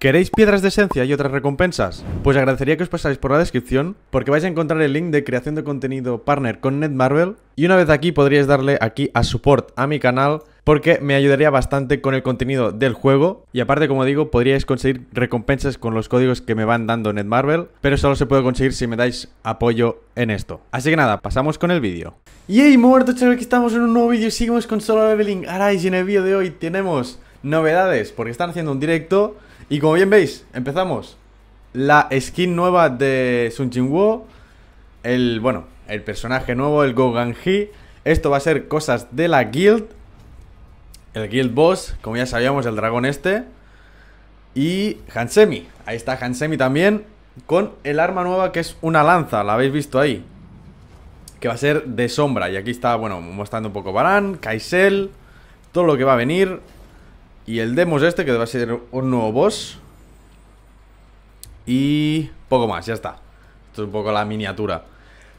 ¿Queréis piedras de esencia y otras recompensas? Pues agradecería que os pasáis por la descripción porque vais a encontrar el link de creación de contenido partner con Netmarvel y una vez aquí podríais darle aquí a support a mi canal porque me ayudaría bastante con el contenido del juego y aparte como digo podríais conseguir recompensas con los códigos que me van dando Netmarvel, pero solo se puede conseguir si me dais apoyo en esto. Así que nada, pasamos con el vídeo. ¡Yey! ¡Muertos! chavales, que estamos en un nuevo vídeo seguimos con Solo Leveling Ahora y en el vídeo de hoy tenemos novedades porque están haciendo un directo y como bien veis, empezamos. La skin nueva de Sun el, bueno, el personaje nuevo, el Ji Esto va a ser cosas de la guild, el guild boss, como ya sabíamos, el dragón este. Y Hansemi, ahí está Hansemi también, con el arma nueva que es una lanza, la habéis visto ahí. Que va a ser de sombra, y aquí está, bueno, mostrando un poco Baran, Kaisel, todo lo que va a venir, y el Demos este, que va a ser un nuevo boss. Y poco más, ya está. Esto es un poco la miniatura.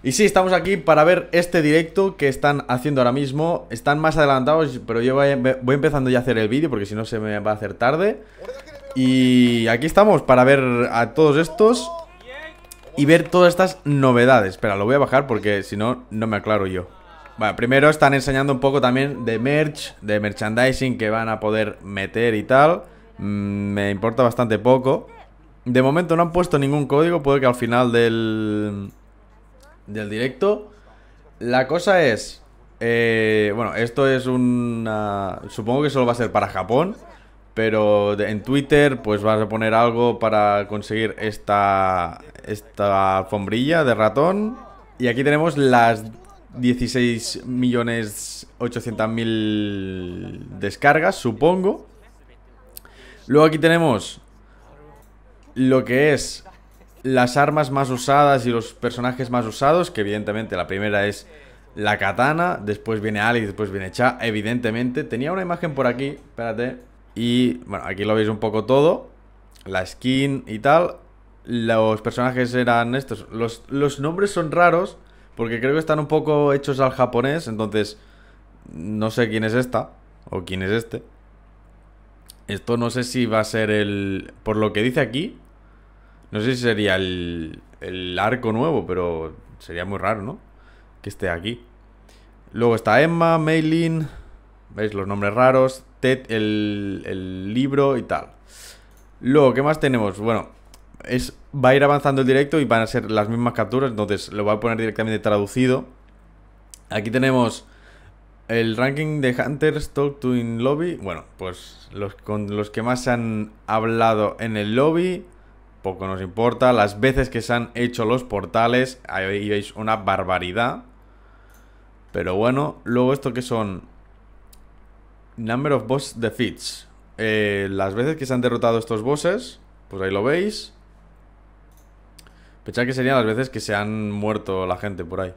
Y sí, estamos aquí para ver este directo que están haciendo ahora mismo. Están más adelantados, pero yo voy, em-, voy empezando ya a hacer el vídeo porque si no se me va a hacer tarde. Y aquí estamos para ver a todos estos y ver todas estas novedades. Espera, lo voy a bajar porque si no, no me aclaro yo. Bueno, primero están enseñando un poco también de merch, de merchandising que van a poder meter y tal. Mm, me importa bastante poco. De momento no han puesto ningún código, puede que al final del, del directo. La cosa es, eh, bueno, esto es una... Supongo que solo va a ser para Japón, pero en Twitter pues vas a poner algo para conseguir esta, esta alfombrilla de ratón. Y aquí tenemos las 16.800.000 millones descargas, supongo. Luego aquí tenemos lo que es las armas más usadas y los personajes más usados, que evidentemente la primera es la katana, después viene Ali, después viene Cha, evidentemente. Tenía una imagen por aquí, espérate. Y bueno, aquí lo veis un poco todo, la skin y tal. Los personajes eran estos. Los, los nombres son raros. Porque creo que están un poco hechos al japonés, entonces no sé quién es esta o quién es este. Esto no sé si va a ser el... Por lo que dice aquí, no sé si sería el, el arco nuevo, pero sería muy raro, ¿no? Que esté aquí. Luego está Emma, Meilin, ¿veis? Los nombres raros, Ted, el, el libro y tal. Luego, ¿qué más tenemos? Bueno, es, va a ir avanzando el directo y van a ser las mismas capturas, entonces lo voy a poner directamente traducido. Aquí tenemos el ranking de Hunters Talk to in Lobby. Bueno, pues los, con los que más se han hablado en el lobby, poco nos importa. Las veces que se han hecho los portales, ahí veis una barbaridad. Pero bueno, luego esto que son Number of Boss Defeats. Eh, las veces que se han derrotado estos bosses, pues ahí lo veis. Pensad que serían las veces que se han muerto la gente por ahí.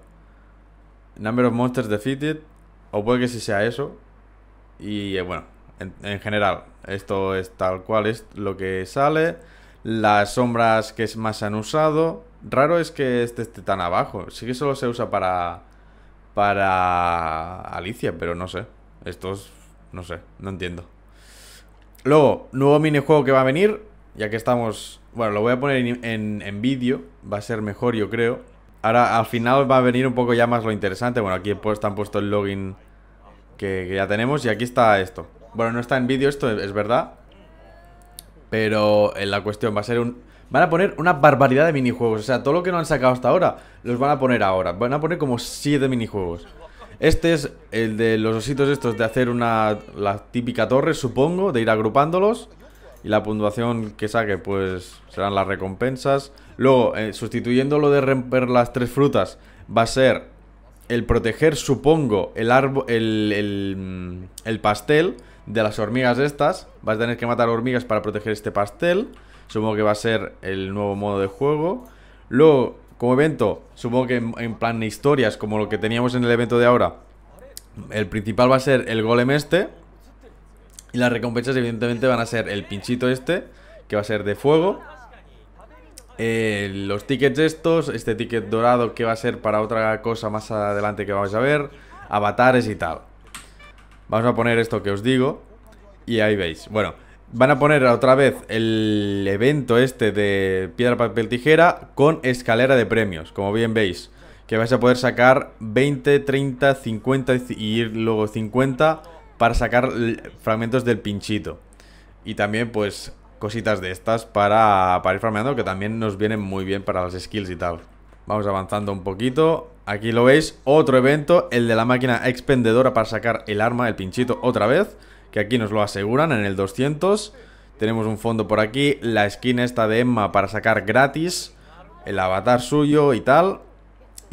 Number of monsters defeated. O puede que sí sea eso. Y eh, bueno, en, general, esto es tal cual, es lo que sale. Las sombras que más se han usado. Raro es que este esté tan abajo. Sí que solo se usa para. Para. Alicia, pero no sé. Esto es... No sé, no entiendo. Luego, nuevo minijuego que va a venir. Ya que estamos bueno, lo voy a poner en, en, vídeo. Va a ser mejor, yo creo. Ahora, al final va a venir un poco ya más lo interesante. Bueno, aquí pues, están puesto el login que, ya tenemos. Y aquí está esto. Bueno, no está en vídeo esto, es verdad. Pero en eh, la cuestión va a ser un... Van a poner una barbaridad de minijuegos. O sea, todo lo que no han sacado hasta ahora, los van a poner ahora. Van a poner como siete minijuegos. Este es el de los ositos estos de hacer una la típica torre, supongo, de ir agrupándolos y la puntuación que saque pues serán las recompensas. Luego, eh, sustituyendo lo de romper las tres frutas, va a ser el proteger, supongo, el, el, mm, el, pastel de las hormigas estas. Vas a tener que matar hormigas para proteger este pastel. Supongo que va a ser el nuevo modo de juego. Luego, como evento, supongo que en, en plan de historias, como lo que teníamos en el evento de ahora, el principal va a ser el golem este, y las recompensas evidentemente van a ser el pinchito este, que va a ser de fuego. Eh, los tickets estos, este ticket dorado que va a ser para otra cosa más adelante que vamos a ver. Avatares y tal. Vamos a poner esto que os digo. Y ahí veis. Bueno, van a poner otra vez el evento este de piedra, papel, tijera con escalera de premios, como bien veis. Que vais a poder sacar 20, 30, 50 y luego 50 para sacar fragmentos del pinchito. Y también, pues, cositas de estas para, para ir farmeando, que también nos vienen muy bien para las skills y tal. Vamos avanzando un poquito. Aquí lo veis, otro evento, el de la máquina expendedora para sacar el arma, el pinchito, otra vez. Que aquí nos lo aseguran en el 200. Tenemos un fondo por aquí, la skin esta de Emma para sacar gratis. El avatar suyo y tal.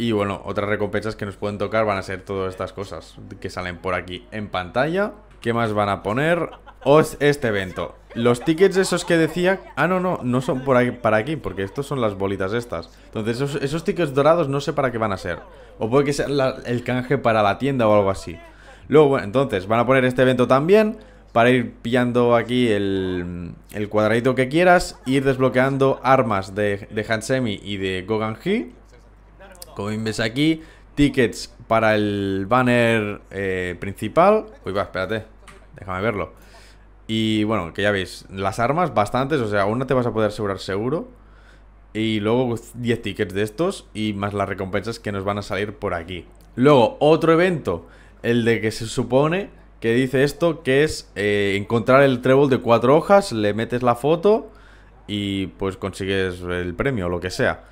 Y bueno, otras recompensas que nos pueden tocar van a ser todas estas cosas que salen por aquí en pantalla. ¿Qué más van a poner? Os este evento. Los tickets esos que decía... Ah, no, no, no son para aquí, porque estos son las bolitas estas. Entonces, esos, tickets dorados no sé para qué van a ser. O puede que sea el canje para la tienda o algo así. Luego, bueno, entonces, van a poner este evento también para ir pillando aquí el, el cuadradito que quieras, ir desbloqueando armas de, de Hansemi y de Gogan-Hee. Como ves aquí, tickets para el banner eh, principal. Uy, va, espérate. Déjame verlo. Y bueno, que ya veis, las armas bastantes, o sea, una te vas a poder asegurar seguro. Y luego 10 pues, tickets de estos y más las recompensas que nos van a salir por aquí. Luego, otro evento, el de que se supone que dice esto, que es eh, encontrar el trébol de cuatro hojas, le metes la foto y pues consigues el premio o lo que sea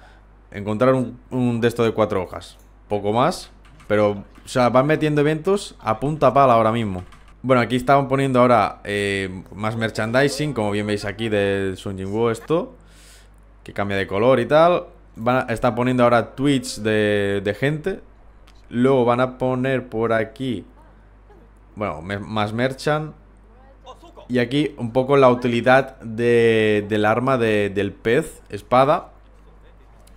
encontrar un, un de de cuatro hojas. Poco más, pero, o sea, van metiendo eventos a punta pala ahora mismo. Bueno, aquí están poniendo ahora eh, más merchandising, como bien veis aquí del Sun esto, que cambia de color y tal. Van están poniendo ahora tweets de, gente. Luego van a poner por aquí, bueno, más merchan. Y aquí un poco la utilidad del arma del pez, espada.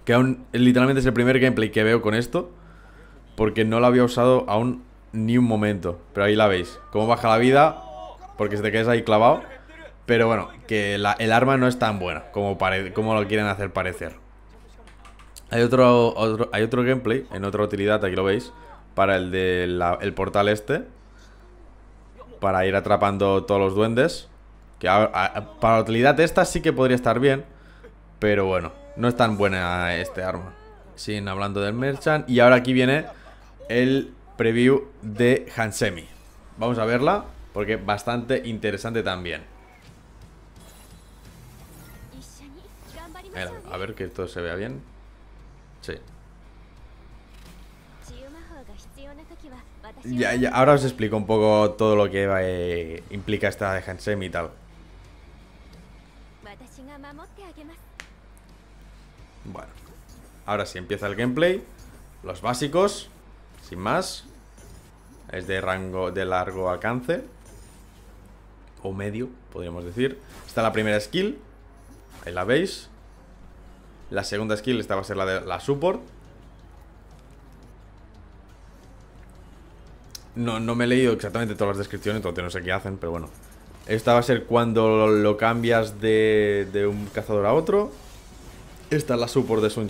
Que aún literalmente es el primer gameplay que veo con esto. Porque no lo había usado aún ni un momento. Pero ahí la veis. Cómo baja la vida. Porque se te quedas ahí clavado. Pero bueno, que el arma no es tan buena como, como lo quieren hacer parecer. Hay otro, hay otro gameplay en otra utilidad, aquí lo veis, para el del El portal este. Para ir atrapando todos los duendes. Que para la utilidad esta sí que podría estar bien. Pero bueno, no es tan buena este arma. Sin hablando del Merchant. Y ahora aquí viene el preview de Hansemi. Vamos a verla, porque bastante interesante también. A ver que todo se vea bien. Sí. Ya, ya, ahora os explico un poco todo lo que eh, implica esta de Hansemi y tal. Bueno, ahora sí empieza el gameplay. Los básicos, sin más. Es de rango de largo alcance. O medio, podríamos decir. Está la primera skill. Ahí la veis. La segunda skill, esta va a ser la de la support. No, me he leído exactamente todas las descripciones, entonces no sé qué hacen, pero bueno. Esta va a ser cuando lo cambias de, de un cazador a otro. Esta es la support de Sun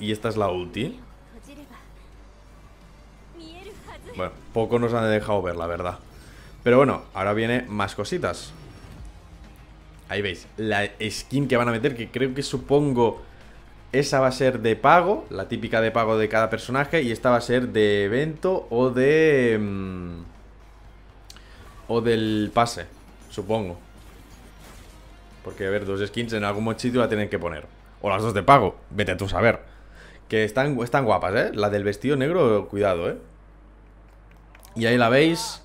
y esta es la ulti. Bueno, poco nos han dejado ver, la verdad. Pero bueno, ahora viene más cositas. Ahí veis, la skin que van a meter, que creo que supongo esa va a ser de pago, la típica de pago de cada personaje, y esta va a ser de evento o de... Mm, o del pase, supongo. Porque, a ver, dos skins en algún mochito la tienen que poner. O las dos de pago, vete tú a saber. Que están, están guapas, ¿eh? La del vestido negro, cuidado, ¿eh? Y ahí la veis.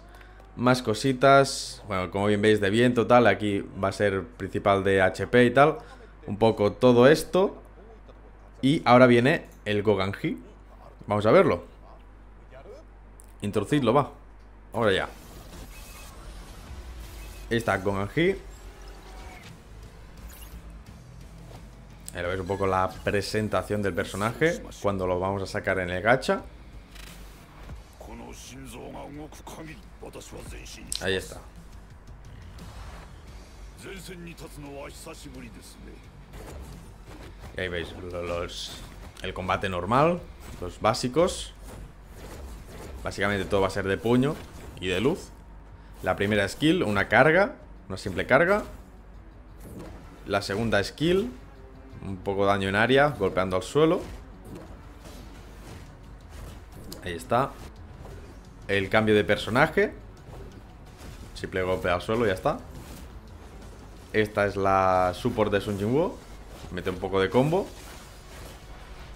Más cositas. Bueno, como bien veis, de viento, tal. Aquí va a ser principal de HP y tal. Un poco todo esto. Y ahora viene el Goganji. Vamos a verlo. Introducidlo, va. Ahora ya. Está Goganji. Ahí veis un poco la presentación del personaje cuando lo vamos a sacar en el gacha. Ahí está. Y ahí veis el combate normal, los básicos. Básicamente todo va a ser de puño y de luz. La primera skill, una carga, una simple carga. La segunda skill, un poco de daño en área, golpeando al suelo. Ahí está. El cambio de personaje. Simple golpe al suelo, ya está. Esta es la support de Sun Jinwoo. Mete un poco de combo.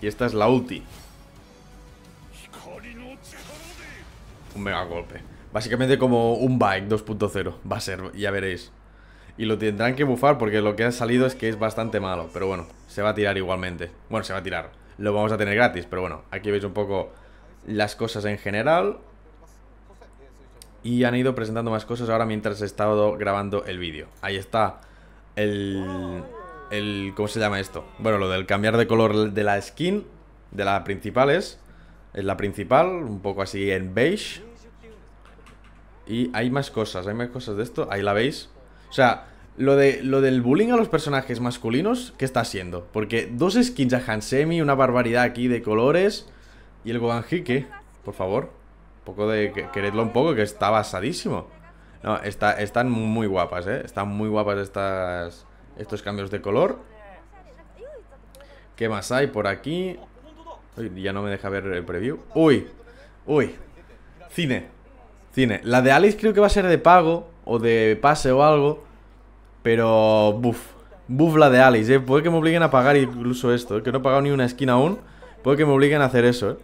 Y esta es la ulti. Un mega golpe. Básicamente como un bike 2.0. Va a ser, ya veréis. Y lo tendrán que bufar porque lo que ha salido es que es bastante malo. Pero bueno, se va a tirar igualmente. Bueno, se va a tirar. Lo vamos a tener gratis, pero bueno, aquí veis un poco las cosas en general. Y han ido presentando más cosas ahora mientras he estado grabando el vídeo. Ahí está el, el... ¿Cómo se llama esto? Bueno, lo del cambiar de color de la skin, de la principal es... Es la principal, un poco así en beige. Y hay más cosas, hay más cosas de esto. Ahí la veis. O sea, lo, de, lo del bullying a los personajes masculinos, ¿qué está haciendo? Porque dos skins a Hansemi, una barbaridad aquí de colores. Y el Gohanjiki, por favor. poco de. queredlo un poco, que está basadísimo. No, está, están muy guapas, ¿eh? Están muy guapas estas, estos cambios de color. ¿Qué más hay por aquí? ya no me deja ver el preview. Uy, uy. Cine. Cine. La de Alice creo que va a ser de pago o de pase o algo. Pero, buf, buf la de Alice, ¿eh? Puede que me obliguen a pagar incluso esto, eh, Que no he pagado ni una skin aún. Puede que me obliguen a hacer eso, ¿eh?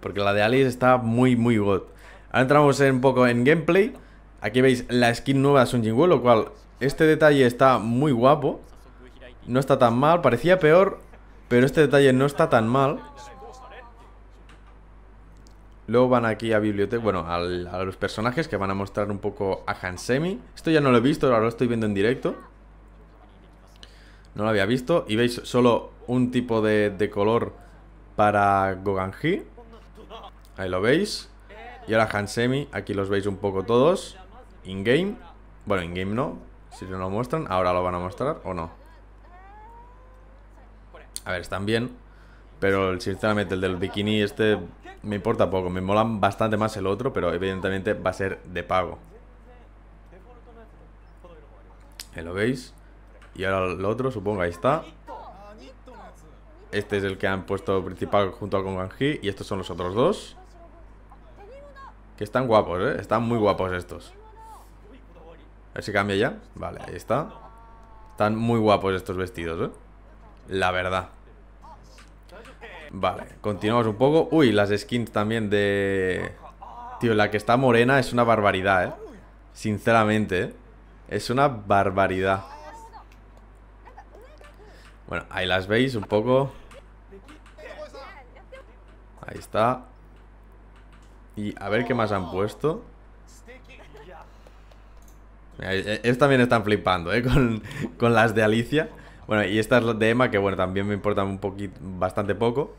Porque la de Alice está muy, muy god. Ahora entramos un poco en gameplay. Aquí veis la skin nueva de Sun lo cual este detalle está muy guapo. No está tan mal, parecía peor, pero este detalle no está tan mal. Luego van aquí a biblioteca, bueno, a los personajes que van a mostrar un poco a Hansemi. Esto ya no lo he visto, ahora lo estoy viendo en directo. No lo había visto. Y veis solo un tipo de, de color para Goganji. Ahí lo veis. Y ahora Hansemi, aquí los veis un poco todos. In-game. Bueno, in-game no. Si no lo muestran, ahora lo van a mostrar o no. A ver, están bien. Pero sinceramente el del bikini este me importa poco, me mola bastante más el otro, pero evidentemente va a ser de pago. lo veis. Y ahora el otro, supongo, ahí está. Este es el que han puesto principal junto a Konganji y estos son los otros dos. Que están guapos, ¿eh? Están muy guapos estos. A ver si cambia ya. Vale, ahí está. Están muy guapos estos vestidos, ¿eh? La verdad. Vale, continuamos un poco. Uy, las skins también de... Tío, la que está morena es una barbaridad, ¿eh? Sinceramente, ¿eh? Es una barbaridad. Bueno, ahí las veis un poco. Ahí está. Y a ver qué más han puesto. Estos e-, también están flipando, ¿eh? con las de Alicia. Bueno, y esta es de Emma, que bueno, también me importa un poquito, bastante poco.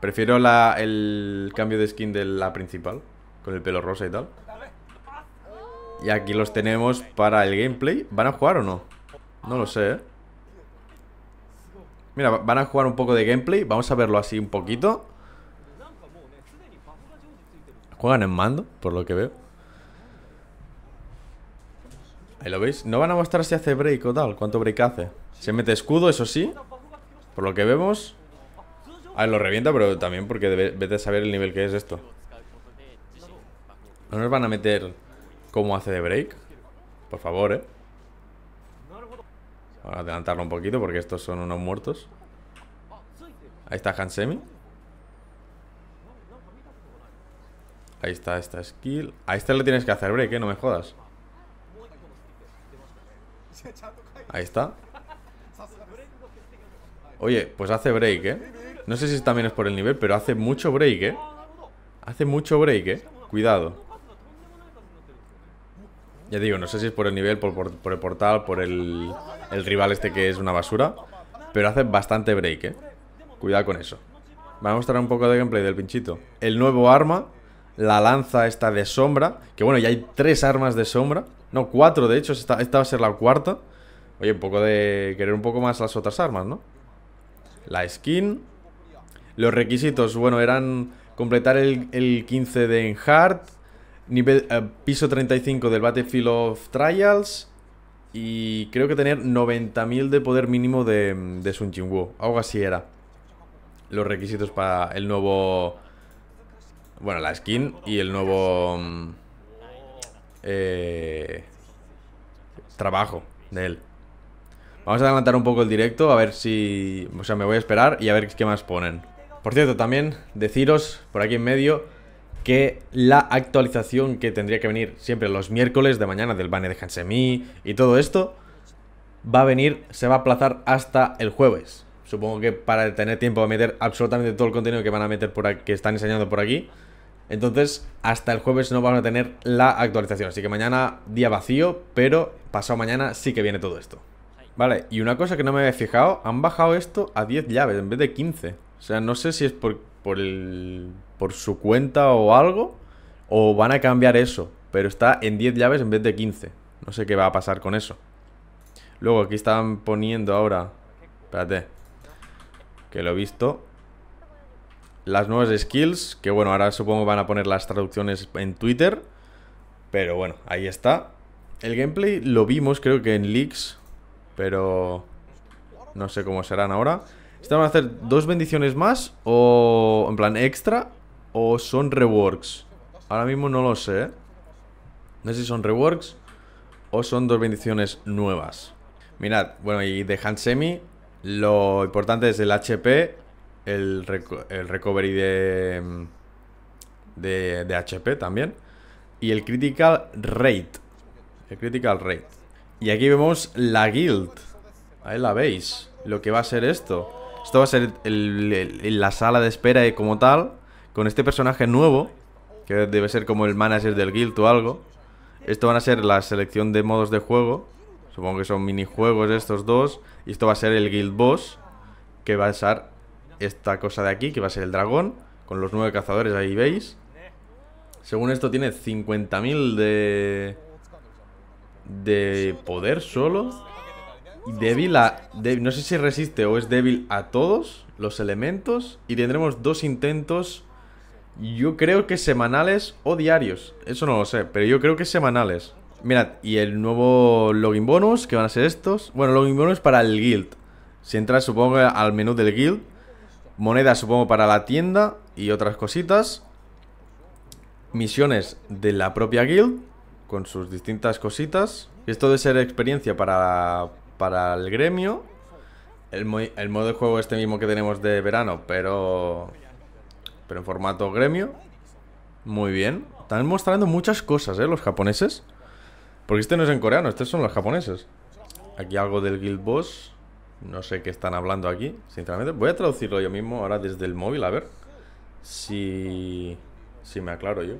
Prefiero el cambio de skin de la principal, con el pelo rosa y tal. Y aquí los tenemos para el gameplay. ¿Van a jugar o no? No lo sé, ¿eh? Mira, van a jugar un poco de gameplay. Vamos a verlo así un poquito. Juegan en mando, por lo que veo. Ahí lo veis. No van a mostrar si hace break o tal. ¿Cuánto break hace? Se mete escudo, eso sí Por lo que vemos A ah, ver, lo revienta, pero también porque debe, de saber el nivel que es esto No nos van a meter Como hace de break Por favor, eh Vamos a adelantarlo un poquito porque estos son unos muertos Ahí está Hansemi Ahí está esta skill A esta lo tienes que hacer break, eh, no me jodas Ahí está Oye, pues hace break, ¿eh? No sé si también es por el nivel, pero hace mucho break, ¿eh? Hace mucho break, ¿eh? Cuidado. Ya digo, no sé si es por el nivel, por, el portal, por el, el, rival este que es una basura. Pero hace bastante break, ¿eh? Cuidado con eso. Vamos a mostrar un poco de gameplay del pinchito. El nuevo arma, la lanza esta de sombra. Que bueno, ya hay tres armas de sombra. No, cuatro de hecho, esta va a ser la cuarta. Oye, un poco de... Querer un poco más las otras armas, ¿no? la skin. Los requisitos, bueno, eran completar el, 15 de Enhard, nivel, eh, piso 35 del Battlefield of Trials y creo que tener 90.000 de poder mínimo de, de Sun Jinwoo. Algo así era. Los requisitos para el nuevo... Bueno, la skin y el nuevo... Mm, eh, trabajo de él. Vamos a adelantar un poco el directo, a ver si... O sea, me voy a esperar y a ver qué más ponen. Por cierto, también deciros por aquí en medio que la actualización que tendría que venir siempre los miércoles de mañana del banner de Hansemi y todo esto va a venir, se va a aplazar hasta el jueves. Supongo que para tener tiempo de meter absolutamente todo el contenido que van a meter por aquí, que están enseñando por aquí. Entonces, hasta el jueves no van a tener la actualización. Así que mañana día vacío, pero pasado mañana sí que viene todo esto. Vale, y una cosa que no me había fijado, han bajado esto a 10 llaves en vez de 15. O sea, no sé si es por, por, el, por su cuenta o algo, o van a cambiar eso, pero está en 10 llaves en vez de 15. No sé qué va a pasar con eso. Luego aquí están poniendo ahora... Espérate. Que lo he visto. Las nuevas skills, que bueno, ahora supongo que van a poner las traducciones en Twitter. Pero bueno, ahí está. El gameplay lo vimos creo que en leaks pero no sé cómo serán ahora. ¿Están a hacer dos bendiciones más? ¿O en plan extra? ¿O son reworks? Ahora mismo no lo sé. ¿eh? No sé si son reworks o son dos bendiciones nuevas. Mirad, bueno, y de Hansemi, lo importante es el HP, el, recovery de, de, de HP también, y el critical rate. El critical rate. Y aquí vemos la guild. Ahí la veis. Lo que va a ser esto. Esto va a ser la sala de espera y como tal. Con este personaje nuevo. Que debe ser como el manager del guild o algo. Esto van a ser la selección de modos de juego. Supongo que son minijuegos estos dos. Y esto va a ser el guild boss. Que va a ser esta cosa de aquí. Que va a ser el dragón. Con los nueve cazadores ahí veis. Según esto tiene 50.000 de de poder solo. débil a... no sé si resiste o es débil a todos los elementos. Y tendremos dos intentos, yo creo que semanales o diarios. Eso no lo sé, pero yo creo que semanales. Mirad, y el nuevo login bonus, que van a ser estos. Bueno, login bonus para el guild. Si entras, supongo, al menú del guild. Moneda, supongo, para la tienda y otras cositas. Misiones de la propia guild con sus distintas cositas. Esto de ser experiencia para, para el gremio. El, modo de juego este mismo que tenemos de verano, pero, pero en formato gremio. Muy bien. Están mostrando muchas cosas, ¿eh? Los japoneses. Porque este no es en coreano, estos son los japoneses. Aquí algo del Guild Boss. No sé qué están hablando aquí, sinceramente. Voy a traducirlo yo mismo ahora desde el móvil, a ver. Si... Si me aclaro yo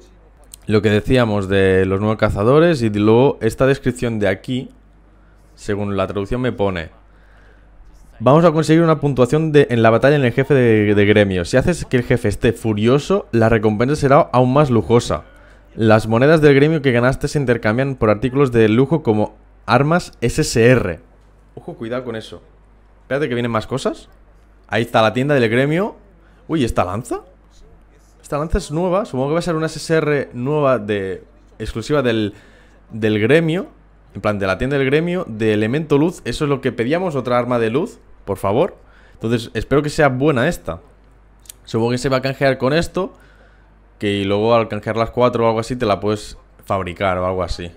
lo que decíamos de los nuevos cazadores y luego esta descripción de aquí, según la traducción me pone, vamos a conseguir una puntuación de, en la batalla en el jefe de, de gremio. Si haces que el jefe esté furioso, la recompensa será aún más lujosa. Las monedas del gremio que ganaste se intercambian por artículos de lujo como armas SSR. Ojo, cuidado con eso. Espérate que vienen más cosas. Ahí está la tienda del gremio. Uy, ¿esta lanza? lanza es nueva. Supongo que va a ser una SSR nueva de. exclusiva del, del gremio. En plan, de la tienda del gremio, de elemento luz. Eso es lo que pedíamos, otra arma de luz, por favor. Entonces, espero que sea buena esta. Supongo que se va a canjear con esto. Que luego al canjear las cuatro o algo así, te la puedes fabricar o algo así.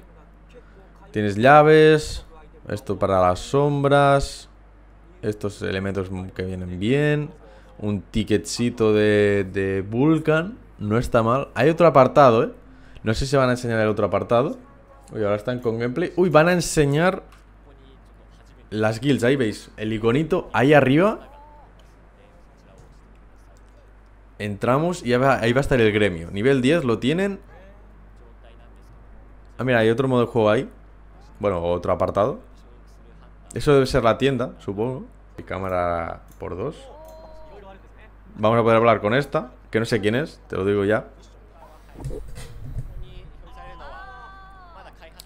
Tienes llaves. Esto para las sombras. Estos elementos que vienen bien un ticketcito de, de Vulcan. No está mal. Hay otro apartado, ¿eh? No sé si van a enseñar el otro apartado. Uy, ahora están con gameplay. Uy, van a enseñar las guilds. Ahí veis el iconito ahí arriba. Entramos y ahí va, a estar el gremio. Nivel 10 lo tienen. Ah, mira, hay otro modo de juego ahí. Bueno, otro apartado. Eso debe ser la tienda, supongo. Y cámara por dos. Vamos a poder hablar con esta, que no sé quién es, te lo digo ya.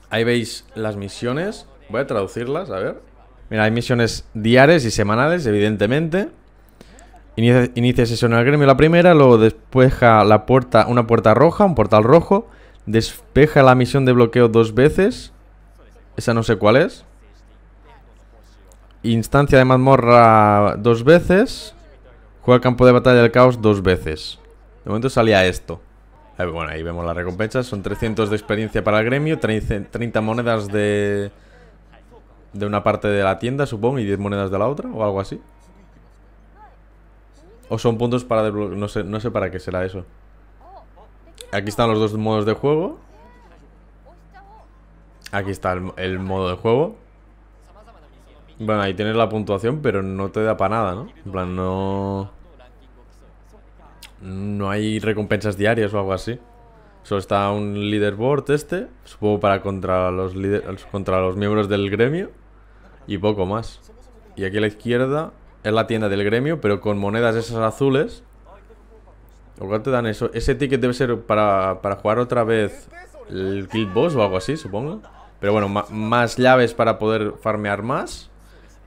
Ahí veis las misiones. Voy a traducirlas, a ver. Mira, hay misiones diarias y semanales, evidentemente. Inicia, sesión en el gremio la primera, luego despeja la puerta, una puerta roja, un portal rojo. Despeja la misión de bloqueo dos veces. Esa no sé cuál es. Instancia de mazmorra dos veces. Juega campo de batalla del caos dos veces. De momento salía esto. Bueno, ahí vemos las recompensas. Son 300 de experiencia para el gremio, 30 monedas de, de una parte de la tienda, supongo, y 10 monedas de la otra, o algo así. O son puntos para No sé, no sé para qué será eso. Aquí están los dos modos de juego. Aquí está el modo de juego. Bueno, ahí tienes la puntuación, pero no te da para nada, ¿no? En plan, no... No hay recompensas diarias o algo así. Solo está un leaderboard este, supongo para contra los, contra los miembros del gremio y poco más. Y aquí a la izquierda es la tienda del gremio, pero con monedas esas azules. ¿O te dan eso? Ese ticket debe ser para, para jugar otra vez el kill Boss o algo así, supongo. Pero bueno, más llaves para poder farmear más.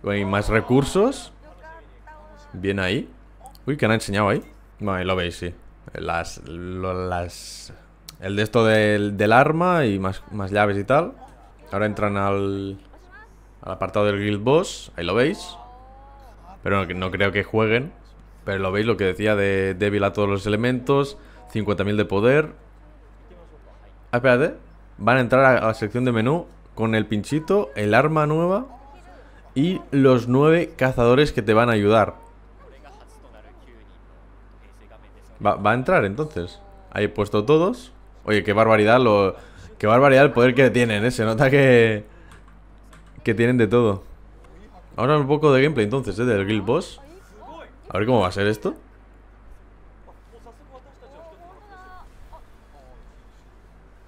Hay más recursos. Bien ahí. Uy, que han enseñado ahí. Bueno, ahí lo veis, sí. Las. las el de esto del, del arma y más, más, llaves y tal. Ahora entran al, al apartado del Guild Boss. Ahí lo veis. Pero no, creo que jueguen. Pero lo veis lo que decía de débil a todos los elementos. 50.000 de poder. Ah, espérate. Van a entrar a la sección de menú con el pinchito, el arma nueva y los nueve cazadores que te van a ayudar. Va, a entrar entonces. Ahí he puesto todos. Oye, qué barbaridad lo... Qué barbaridad el poder que tienen, ¿eh? Se nota que... Que tienen de todo. Ahora un poco de gameplay entonces, ¿eh? Del Guild Boss. A ver cómo va a ser esto.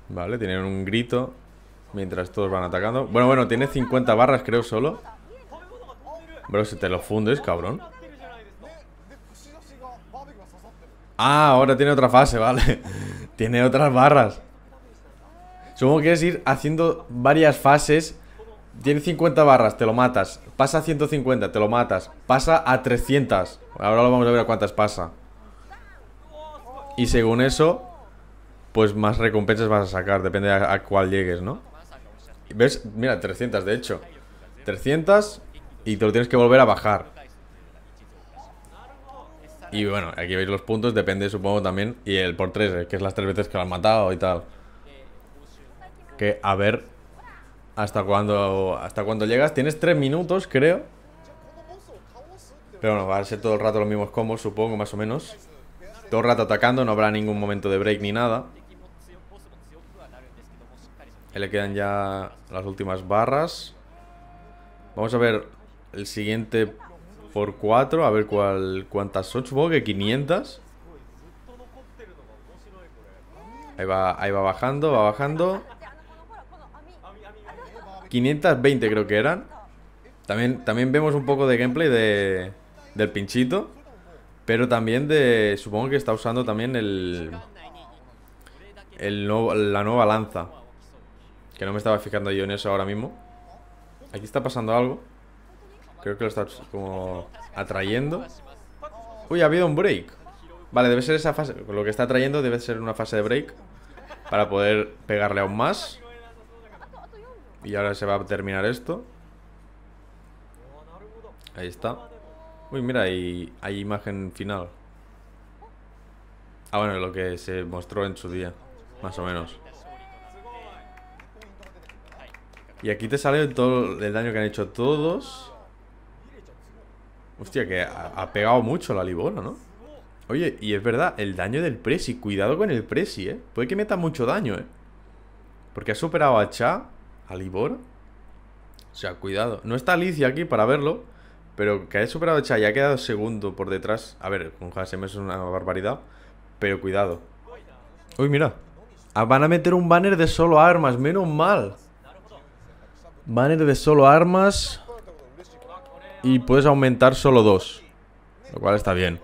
Vale, tienen un grito mientras todos van atacando. Bueno, bueno, tiene 50 barras creo solo. Bro, si te lo fundes, cabrón. Ah, ahora tiene otra fase, vale. tiene otras barras. Supongo que es ir haciendo varias fases. Tiene 50 barras, te lo matas. Pasa a 150, te lo matas. Pasa a 300. Ahora lo vamos a ver a cuántas pasa. Y según eso, pues más recompensas vas a sacar. Depende a, a cuál llegues, ¿no? ¿Ves? Mira, 300 de hecho. 300 y te lo tienes que volver a bajar. Y bueno, aquí veis los puntos, depende supongo también. Y el por tres, eh, que es las tres veces que lo han matado y tal. Que a ver hasta cuándo hasta cuando llegas. Tienes tres minutos, creo. Pero bueno, va a ser todo el rato los mismos combos, supongo, más o menos. Todo el rato atacando, no habrá ningún momento de break ni nada. Ahí eh, le quedan ya las últimas barras. Vamos a ver el siguiente por 4, a ver cuál, cuántas son, supongo 500. Ahí va, ahí va bajando, va bajando. 520 creo que eran. También, también vemos un poco de gameplay de, del pinchito. Pero también de... Supongo que está usando también el... el la nueva lanza. Que no me estaba fijando yo en eso ahora mismo. Aquí está pasando algo. Creo que lo está como atrayendo. Uy, ha habido un break. Vale, debe ser esa fase. Lo que está atrayendo debe ser una fase de break. Para poder pegarle aún más. Y ahora se va a terminar esto. Ahí está. Uy, mira, hay, hay imagen final. Ah, bueno, lo que se mostró en su día. Más o menos. Y aquí te sale todo el daño que han hecho todos. Hostia, que ha, pegado mucho la Libor, ¿no? Oye, y es verdad, el daño del Presi. Cuidado con el Presi, ¿eh? Puede que meta mucho daño, ¿eh? Porque ha superado a Cha, a Libor. O sea, cuidado. No está Alicia aquí para verlo. Pero que haya superado a Cha y ha quedado segundo por detrás. A ver, con Hasem es una barbaridad. Pero cuidado. Uy, mira. Ah, van a meter un banner de solo armas. Menos mal. Banner de solo armas y puedes aumentar solo dos. Lo cual está bien.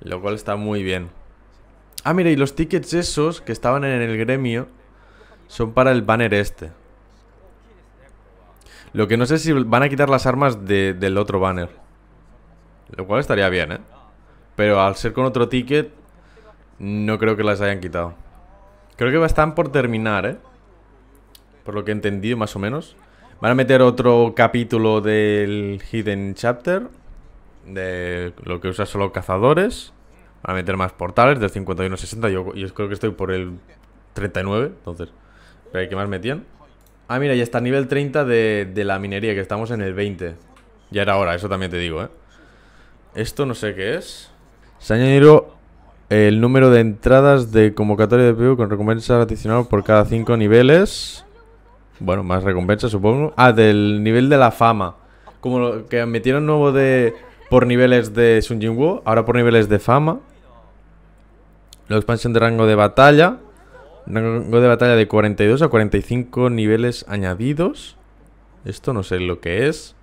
Lo cual está muy bien. Ah, mira, y los tickets esos que estaban en el gremio son para el banner este. Lo que no sé si van a quitar las armas del otro banner. Lo cual estaría bien, ¿eh? Pero al ser con otro ticket, no creo que las hayan quitado. Creo que están por terminar, ¿eh? Por lo que he entendido, más o menos. Van a meter otro capítulo del Hidden Chapter, de lo que usa solo cazadores. Van a meter más portales del 51 60. Yo, yo creo que estoy por el 39, entonces. ¿qué más metían? Ah, mira, ya está nivel 30 de, de la minería, que estamos en el 20. Ya era hora, eso también te digo, ¿eh? Esto no sé qué es. Se ha añadido el número de entradas de convocatoria de PU con recompensa adicional por cada 5 niveles. Bueno, más recompensa, supongo. Ah, del nivel de la fama. Como lo que metieron nuevo de. Por niveles de Sun Jinwoo, ahora por niveles de fama. La expansión de rango de batalla. Rango de batalla de 42 a 45 niveles añadidos. Esto no sé lo que es.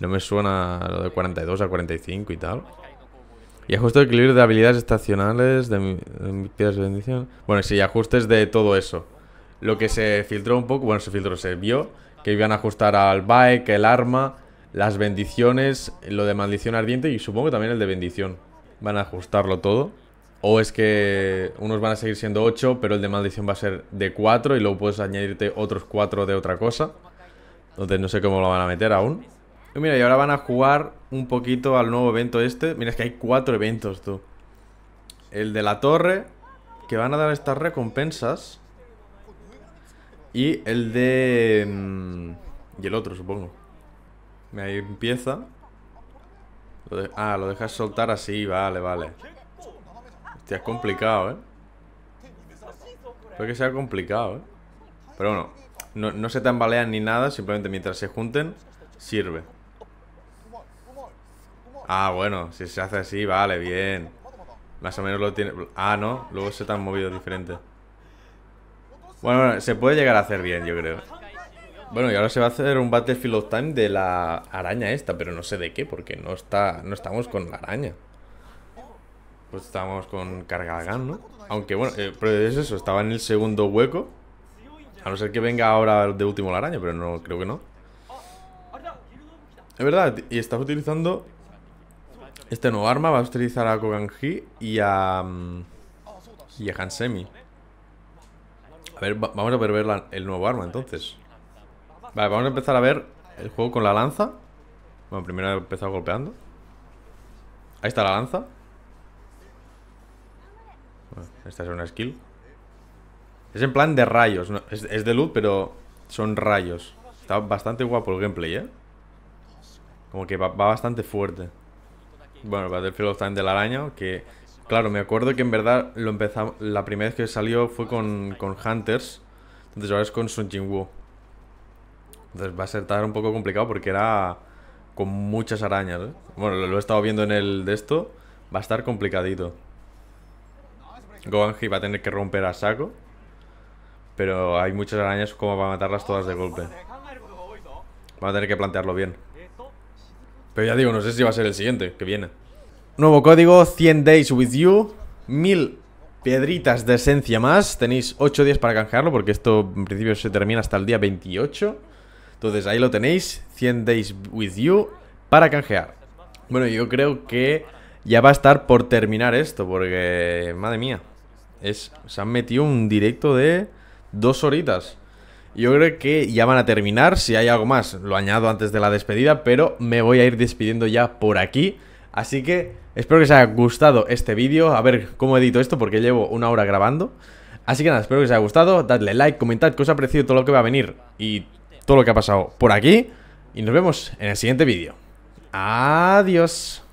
No me suena lo de 42 a 45 y tal. Y ajuste de equilibrio de habilidades estacionales, de, de bendición. Bueno, sí, ajustes de todo eso. Lo que se filtró un poco, bueno, se filtró, se vio que iban a ajustar al bike, el arma, las bendiciones, lo de maldición ardiente y supongo que también el de bendición. Van a ajustarlo todo. O es que unos van a seguir siendo 8, pero el de maldición va a ser de 4 y luego puedes añadirte otros 4 de otra cosa. Entonces no sé cómo lo van a meter aún. Y mira, y ahora van a jugar un poquito al nuevo evento este. Mira, es que hay 4 eventos, tú. El de la torre, que van a dar estas recompensas. Y el de... Mm, y el otro, supongo. Ahí empieza. Ah, lo dejas soltar así, vale, vale. Hostia, es complicado, ¿eh? Puede que sea complicado, ¿eh? Pero bueno, no, no se tambalean ni nada, simplemente mientras se junten, sirve. Ah, bueno, si se hace así, vale, bien. Más o menos lo tiene... Ah, no, luego se te han movido diferente. Bueno, se puede llegar a hacer bien, yo creo. Bueno, y ahora se va a hacer un Battlefield of Time de la araña esta, pero no sé de qué, porque no está no estamos con la araña. Pues estamos con Cargagan, ¿no? Aunque bueno, eh, pero es eso, estaba en el segundo hueco. A no ser que venga ahora de último la araña, pero no, creo que no. Es verdad, y estás utilizando este nuevo arma, Va a utilizar a Koganji y a... Mm, y a Hansemi. A ver, vamos a ver, el nuevo arma entonces. Vale, vamos a empezar a ver el juego con la lanza. Bueno, primero he empezado golpeando. Ahí está la lanza. esta es una skill. Es en plan de rayos. es, de luz, pero son rayos. Está bastante guapo el gameplay, ¿eh? Como que va, bastante fuerte. Bueno, Battlefield of Time del la araña, que Claro, me acuerdo que en verdad lo empezamos, la primera vez que salió fue con, con Hunters. Entonces ahora es con Sun Wu Entonces va a ser estar un poco complicado porque era con muchas arañas. ¿eh? Bueno, lo, he estado viendo en el de esto. Va a estar complicadito. Gohanji va a tener que romper a saco. Pero hay muchas arañas como para matarlas todas de golpe. Va a tener que plantearlo bien. Pero ya digo, no sé si va a ser el siguiente que viene. Nuevo código, 100 days with you, 1000 piedritas de esencia más. Tenéis 8 días para canjearlo porque esto en principio se termina hasta el día 28. Entonces ahí lo tenéis, 100 days with you para canjear. Bueno, yo creo que ya va a estar por terminar esto porque, madre mía, es, se han metido un directo de dos horitas. Yo creo que ya van a terminar, si hay algo más lo añado antes de la despedida, pero me voy a ir despidiendo ya por aquí. Así que espero que os haya gustado este vídeo. A ver cómo edito esto porque llevo una hora grabando. Así que nada, espero que os haya gustado. Dadle like, comentad que os ha parecido todo lo que va a venir y todo lo que ha pasado por aquí. Y nos vemos en el siguiente vídeo. Adiós.